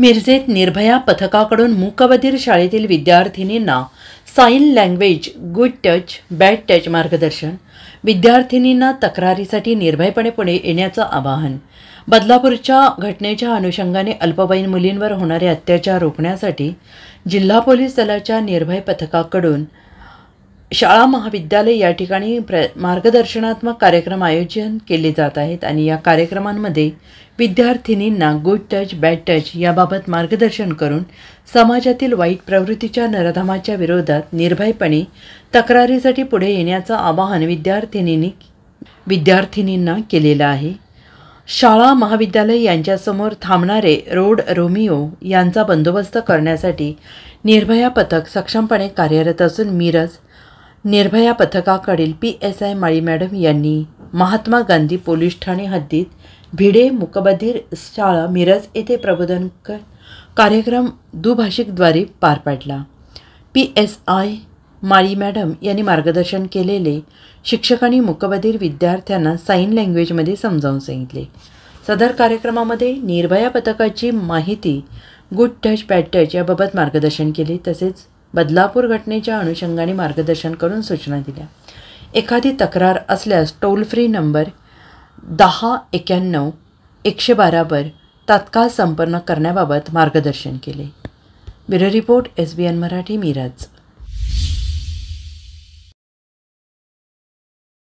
मिरजेत निर्भया पथकाकडून मूकबधीर शाळेतील विद्यार्थिनींना sign language good touch bad touch मार्गदर्शन विद्यार्थिनींना तक्रारीसाठी निर्भयपणे पुढे येण्याचं आवाहन बदलापूरच्या घटनेच्या अनुषंगाने अल्पवयीन मुलींवर होणारे अत्याचार रोखण्यासाठी जिल्हा पोलीस दलाच्या निर्भय पथकाकडून शाळा महाविद्यालय या ठिकाणी प्र मार्गदर्शनात्मक कार्यक्रम आयोजन केले जात आहेत आणि या कार्यक्रमांमध्ये विद्यार्थिनींना गुड टच बॅड टच याबाबत मार्गदर्शन करून समाजातील वाईट प्रवृत्तीच्या नरधामाच्या विरोधात निर्भयपणे तक्रारीसाठी पुढे येण्याचं आवाहन विद्यार्थिनींनी विद्यार्थिनींना केलेलं आहे शाळा महाविद्यालय यांच्यासमोर थांबणारे रोड रोमिओ यांचा बंदोबस्त करण्यासाठी निर्भया पथक सक्षमपणे कार्यरत असून मिरज निर्भया पथकाकडील P S I Mali madam यांनी महात्मा गांधी पोलीस ठाणे हद्दीत भिडे मुकबधीर शाळा मिरज येथे प्रबोधन कार्यक्रम दुभाषिकद्वारे पार पाडला P S I Mali madam यांनी मार्गदर्शन केलेले शिक्षकांनी मुकबधीर विद्यार्थ्यांना साईन लँग्वेजमध्ये समजावून सांगितले सदर कार्यक्रमामध्ये निर्भया पथकाची माहिती गुड टच बॅड टच याबाबत मार्गदर्शन केले तसेच बदलापूर घटनेच्या अनुषंगाने मार्गदर्शन करून सूचना दिल्या एखादी तक्रार असल्यास टोल फ्री नंबर दहा एक्याण्णव एकशे बारावर तात्काळ संपन्न करण्याबाबत मार्गदर्शन केले bureau report S B N Marathi Miraj